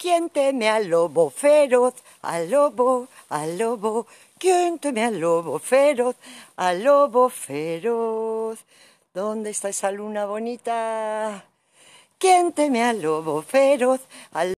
¿Quién teme al lobo feroz? Al lobo, al lobo. ¿Quién teme al lobo feroz? Al lobo feroz. ¿Dónde está esa luna bonita? ¿Quién teme al lobo feroz? Al